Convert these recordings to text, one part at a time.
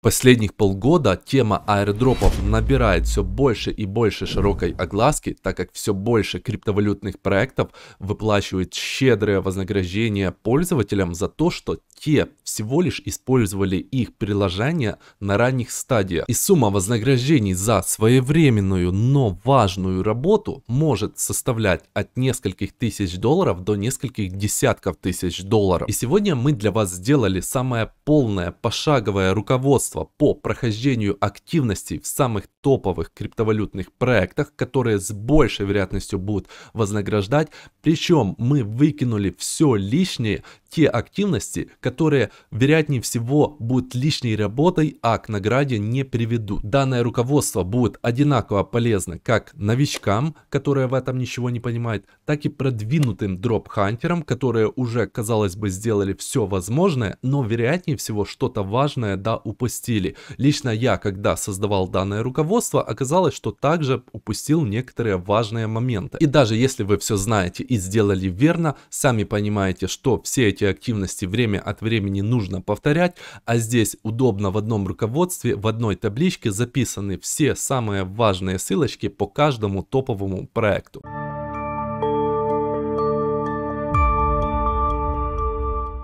Последних полгода тема аирдропов набирает все больше и больше широкой огласки, так как все больше криптовалютных проектов выплачивает щедрое вознаграждение пользователям за то, что те всего лишь использовали их приложение на ранних стадиях. И сумма вознаграждений за своевременную, но важную работу может составлять от нескольких тысяч долларов до нескольких десятков тысяч долларов. И сегодня мы для вас сделали самое полное пошаговое руководство руководство по прохождению активностей в самых топовых криптовалютных проектах, которые с большей вероятностью будут вознаграждать. Причем мы выкинули все лишнее, те активности, которые вероятнее всего будут лишней работой, а к награде не приведут. Данное руководство будет одинаково полезно как новичкам, которые в этом ничего не понимают, так и продвинутым дропхантерам, которые уже, казалось бы, сделали все возможное, но вероятнее всего что-то важное да упустили упустили. Лично я, когда создавал данное руководство, оказалось, что также упустил некоторые важные моменты. И даже если вы все знаете и сделали верно, сами понимаете, что все эти активности время от времени нужно повторять, а здесь удобно в одном руководстве, в одной табличке записаны все самые важные ссылочки по каждому топовому проекту.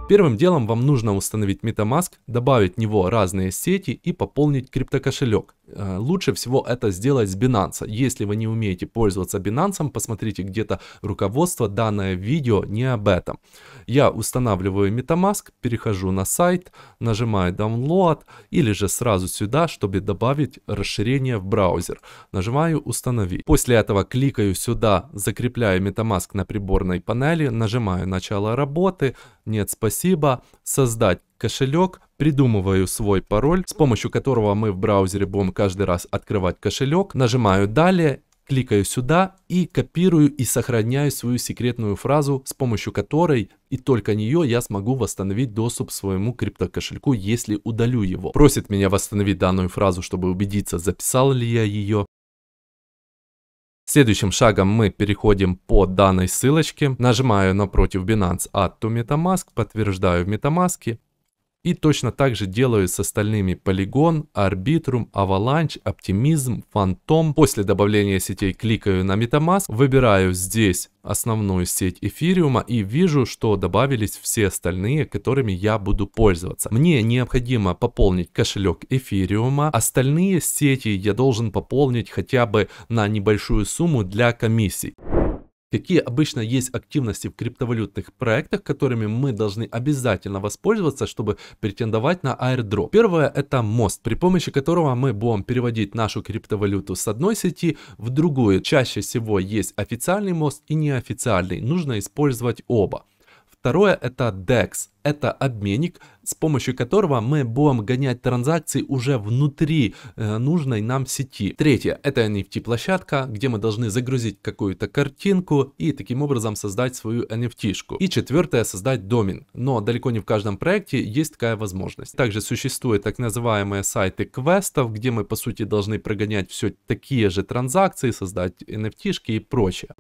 Первым делом вам нужно установить MetaMask, добавить в него разные сети и пополнить криптокошелек. Э, лучше всего это сделать с Binance. Если вы не умеете пользоваться Binance, посмотрите где-то руководство, данное видео не об этом. Я устанавливаю MetaMask, перехожу на сайт, нажимаю Download или же сразу сюда, чтобы добавить расширение в браузер. Нажимаю Установить. После этого кликаю сюда, закрепляю MetaMask на приборной панели, нажимаю Начало работы, нет спасибо, Создать кошелек, придумываю свой пароль, с помощью которого мы в браузере будем каждый раз открывать кошелек, нажимаю «Далее», кликаю сюда и копирую и сохраняю свою секретную фразу, с помощью которой и только нее я смогу восстановить доступ к своему криптокошельку, если удалю его. Просит меня восстановить данную фразу, чтобы убедиться, записал ли я ее. Следующим шагом мы переходим по данной ссылочке, нажимаю напротив Binance Add to MetaMask, подтверждаю в MetaMask, и точно так же делаю с остальными Polygon, Arbitrum, Avalanche, Optimism, Phantom. После добавления сетей кликаю на Metamask, выбираю здесь основную сеть эфириума и вижу, что добавились все остальные, которыми я буду пользоваться. Мне необходимо пополнить кошелек эфириума, остальные сети я должен пополнить хотя бы на небольшую сумму для комиссий. Какие обычно есть активности в криптовалютных проектах, которыми мы должны обязательно воспользоваться, чтобы претендовать на airdrop? Первое это мост, при помощи которого мы будем переводить нашу криптовалюту с одной сети в другую. Чаще всего есть официальный мост и неофициальный, нужно использовать оба. Второе это DEX, это обменник, с помощью которого мы будем гонять транзакции уже внутри э, нужной нам сети. Третье это NFT площадка, где мы должны загрузить какую-то картинку и таким образом создать свою NFT. -шку. И четвертое создать домен, но далеко не в каждом проекте есть такая возможность. Также существуют так называемые сайты квестов, где мы по сути должны прогонять все такие же транзакции, создать NFT шки и прочее.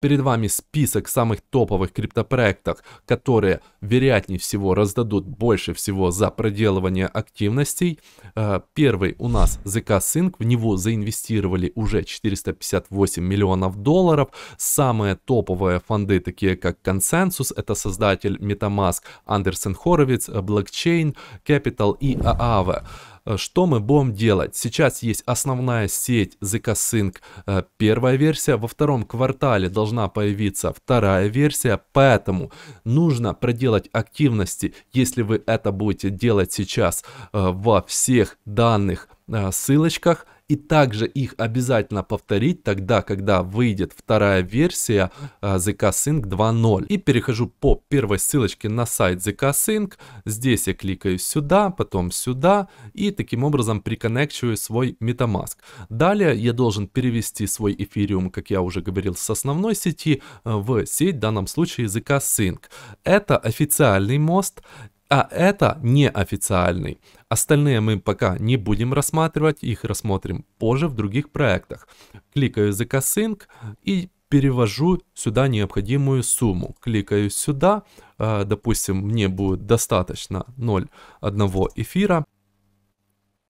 Перед вами список самых топовых криптопроектов, которые, вероятнее всего, раздадут больше всего за проделывание активностей. Э, первый у нас ZK Sync, в него заинвестировали уже 458 миллионов долларов. Самые топовые фонды, такие как Consensus, это создатель MetaMask, Андерсон Хоровиц, Blockchain, Capital и Aave. Э, что мы будем делать? Сейчас есть основная сеть ZK э, первая версия, во втором квартале должна появиться вторая версия, поэтому нужно проделать активности, если вы это будете делать сейчас э, во всех данных ссылочках – и также их обязательно повторить тогда, когда выйдет вторая версия ZK э, Sync 2.0. И перехожу по первой ссылочке на сайт ZK Sync, здесь я кликаю сюда, потом сюда и таким образом приконнекчиваю свой MetaMask. Далее я должен перевести свой эфириум, как я уже говорил, с основной сети э, в сеть, в данном случае ZK Sync. Это официальный мост а это неофициальный. Остальные мы пока не будем рассматривать, их рассмотрим позже в других проектах. Кликаю языка Sync и перевожу сюда необходимую сумму. Кликаю сюда, э, допустим, мне будет достаточно 0,1 эфира.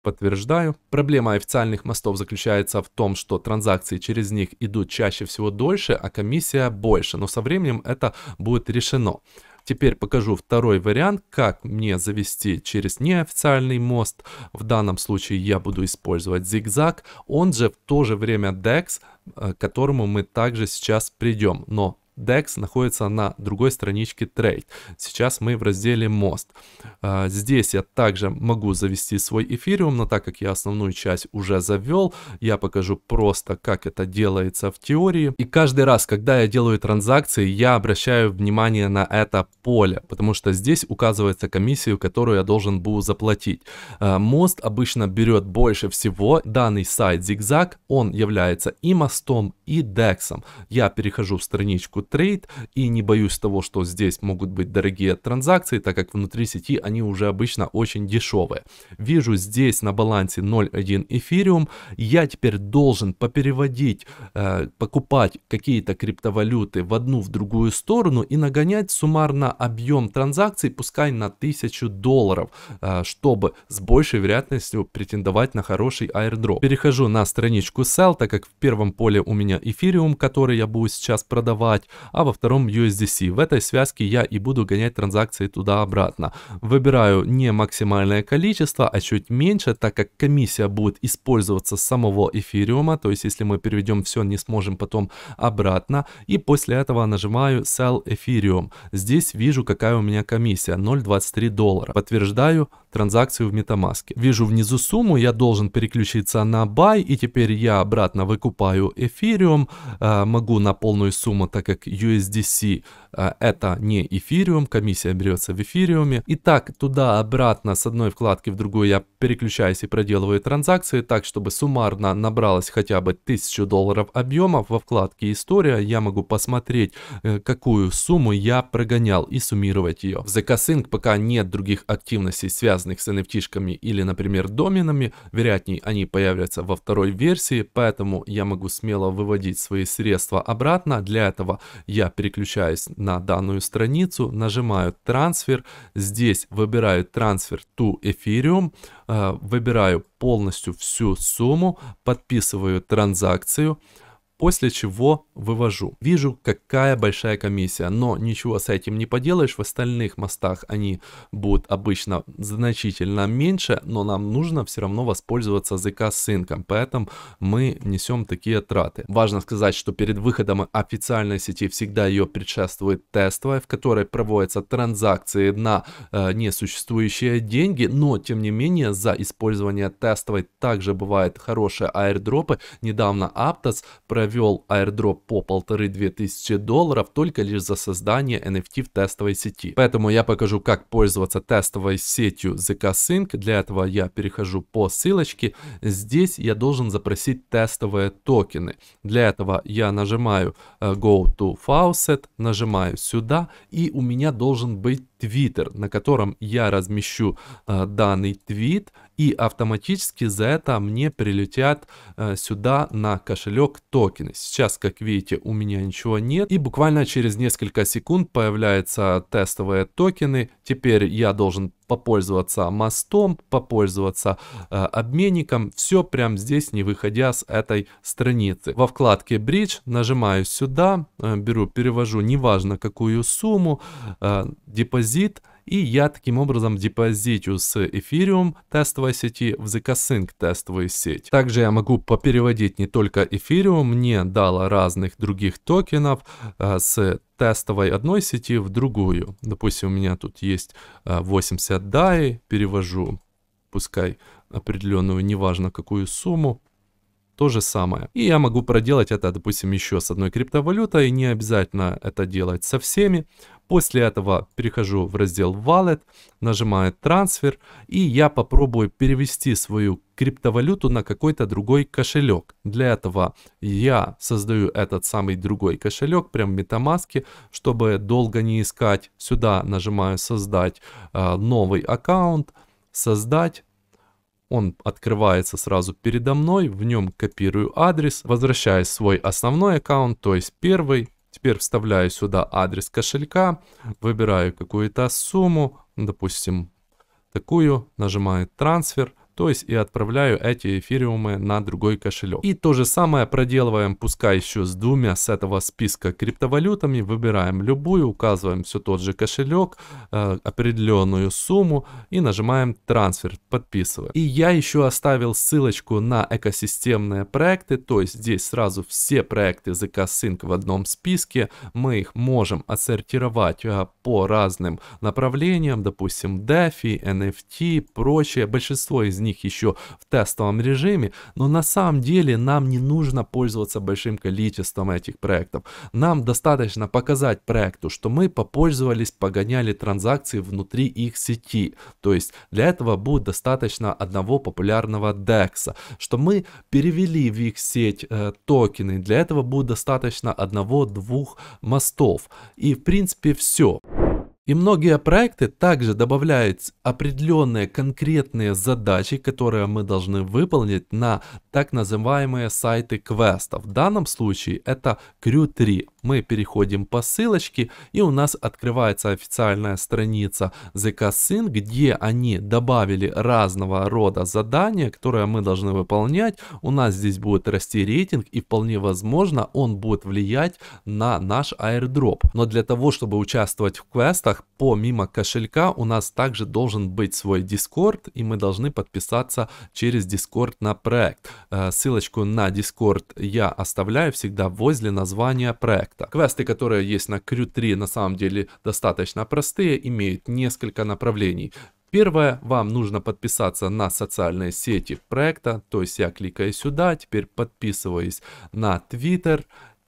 Подтверждаю. Проблема официальных мостов заключается в том, что транзакции через них идут чаще всего дольше, а комиссия больше. Но со временем это будет решено. Теперь покажу второй вариант, как мне завести через неофициальный мост. В данном случае я буду использовать зигзаг, он же в то же время DEX, э, к которому мы также сейчас придем. Но DEX находится на другой страничке Trade. Сейчас мы в разделе Мост. А, здесь я также могу завести свой эфириум, но так как я основную часть уже завел, я покажу просто, как это делается в теории. И каждый раз, когда я делаю транзакции, я обращаю внимание на это поле, потому что здесь указывается комиссию, которую я должен буду заплатить. Мост а, обычно берет больше всего. Данный сайт ZigZag, он является и мостом, и DEX. Я перехожу в страничку трейд и не боюсь того, что здесь могут быть дорогие транзакции, так как внутри сети они уже обычно очень дешевые. Вижу здесь на балансе 0.1 эфириум, я теперь должен попереводить, э, покупать какие-то криптовалюты в одну, в другую сторону и нагонять суммарно объем транзакций, пускай на 1000 долларов, э, чтобы с большей вероятностью претендовать на хороший аирдроп. Перехожу на страничку sell, так как в первом поле у меня эфириум, который я буду сейчас продавать, а во втором USDC. В этой связке я и буду гонять транзакции туда-обратно. Выбираю не максимальное количество, а чуть меньше, так как комиссия будет использоваться с самого эфириума, то есть если мы переведем все, не сможем потом обратно. И после этого нажимаю Sell Ethereum. Здесь вижу, какая у меня комиссия, 0.23 доллара. Подтверждаю, транзакцию в MetaMask. Вижу внизу сумму, я должен переключиться на Buy, и теперь я обратно выкупаю Ethereum, э, могу на полную сумму, так как USDC а, это не эфириум, комиссия берется в эфириуме. И так туда-обратно с одной вкладки в другую я переключаюсь и проделываю транзакции так, чтобы суммарно набралось хотя бы 1000 долларов объемов. Во вкладке «История» я могу посмотреть, э, какую сумму я прогонял и суммировать ее. В zk пока нет других активностей, связанных с nft или, например, доменами. Вероятнее, они появятся во второй версии, поэтому я могу смело выводить свои средства обратно. Для этого я переключаюсь на данную страницу, нажимаю трансфер, здесь выбираю трансфер to Ethereum, э, выбираю полностью всю сумму, подписываю транзакцию, после чего вывожу. Вижу, какая большая комиссия, но ничего с этим не поделаешь, в остальных мостах они будут обычно значительно меньше, но нам нужно все равно воспользоваться ZK сынком, поэтому мы несем такие траты. Важно сказать, что перед выходом официальной сети всегда ее предшествует тестовая, в которой проводятся транзакции на э, несуществующие деньги, но тем не менее за использование тестовой также бывают хорошие аирдропы. Недавно Aptos провел провел аирдроп по 1500 долларов только лишь за создание NFT в тестовой сети. Поэтому я покажу, как пользоваться тестовой сетью ZK Sync. Для этого я перехожу по ссылочке. Здесь я должен запросить тестовые токены. Для этого я нажимаю э, Go to Faucet, нажимаю сюда, и у меня должен быть твиттер, на котором я размещу э, данный твит, и автоматически за это мне прилетят э, сюда на кошелек токены. Сейчас, как видите, у меня ничего нет, и буквально через несколько секунд появляются тестовые токены. Теперь я должен попользоваться мостом, попользоваться э, обменником, все прям здесь, не выходя с этой страницы. Во вкладке Bridge нажимаю сюда, э, беру, перевожу неважно какую сумму, э, депозит депозит, и я таким образом депозитю с эфириум тестовой сети в ZK-Sync тестовую сеть. Также я могу попереводить не только эфириум, мне дало разных других токенов а, с тестовой одной сети в другую. Допустим, у меня тут есть а, 80 DAI, перевожу, пускай определенную, неважно какую сумму, то же самое. И я могу проделать это, допустим, еще с одной криптовалютой, не обязательно это делать со всеми. После этого перехожу в раздел Wallet, нажимаю Transfer, и я попробую перевести свою криптовалюту на какой-то другой кошелек. Для этого я создаю этот самый другой кошелек прям в MetaMask, чтобы долго не искать. Сюда нажимаю создать э, новый аккаунт, создать. Он открывается сразу передо мной, в нем копирую адрес, возвращаю свой основной аккаунт, то есть первый, Теперь вставляю сюда адрес кошелька, выбираю какую-то сумму, допустим, такую, нажимаю трансфер, то есть и отправляю эти эфириумы на другой кошелек. И то же самое проделываем, пускай еще с двумя с этого списка криптовалютами, выбираем любую, указываем все тот же кошелек, э, определенную сумму и нажимаем трансфер, подписываем. И я еще оставил ссылочку на экосистемные проекты, то есть здесь сразу все проекты ZK Sync в одном списке, мы их можем отсортировать э, по разным направлениям, допустим DeFi, NFT, прочее, большинство из них них еще в тестовом режиме, но на самом деле нам не нужно пользоваться большим количеством этих проектов. Нам достаточно показать проекту, что мы попользовались, погоняли транзакции внутри их сети. То есть для этого будет достаточно одного популярного DEX, что мы перевели в их сеть э, токены. Для этого будет достаточно одного-двух мостов. И в принципе все. И многие проекты также добавляют определенные конкретные задачи, которые мы должны выполнить на так называемые сайты квестов. В данном случае это Crew3. Мы переходим по ссылочке и у нас открывается официальная страница ZKSyn, где они добавили разного рода задания, которые мы должны выполнять. У нас здесь будет расти рейтинг и вполне возможно он будет влиять на наш аирдроп. Но для того, чтобы участвовать в квестах, контактах помимо кошелька у нас также должен быть свой Discord, и мы должны подписаться через Discord на проект. Э, ссылочку на Discord я оставляю всегда возле названия проекта. Квесты, которые есть на Q3, на самом деле достаточно простые, имеют несколько направлений. Первое, вам нужно подписаться на социальные сети проекта, то есть я кликаю сюда, теперь подписываюсь на Twitter,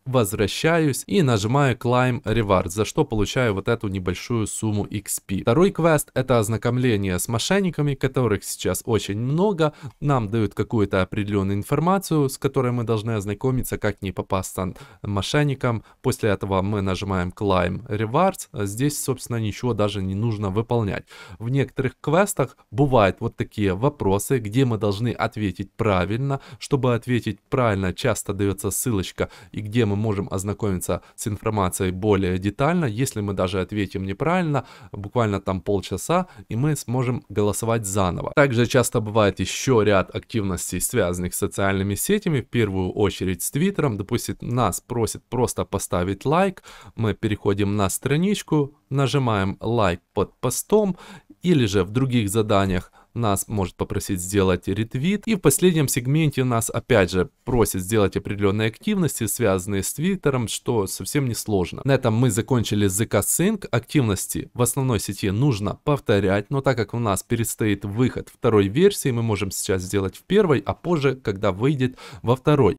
возвращаюсь и нажимаю Climb Reward, за что получаю вот эту небольшую сумму XP. Второй квест это ознакомление с мошенниками, которых сейчас очень много. Нам дают какую-то определенную информацию, с которой мы должны ознакомиться, как не попасться мошенникам. После этого мы нажимаем Climb reward Здесь, собственно, ничего даже не нужно выполнять. В некоторых квестах бывают вот такие вопросы, где мы должны ответить правильно. Чтобы ответить правильно, часто дается ссылочка, и где мы можем ознакомиться с информацией более детально. Если мы даже ответим неправильно, буквально там полчаса, и мы сможем голосовать заново. Также часто бывает еще ряд активностей, связанных с социальными сетями, в первую очередь с Твиттером. Допустим, нас просит просто поставить лайк, мы переходим на страничку, нажимаем лайк под постом, или же в других заданиях нас может попросить сделать ретвит. И в последнем сегменте нас опять же просит сделать определенные активности, связанные с твиттером, что совсем не сложно. На этом мы закончили ZK Sync. Активности в основной сети нужно повторять, но так как у нас перестоит выход второй версии, мы можем сейчас сделать в первой, а позже, когда выйдет во второй.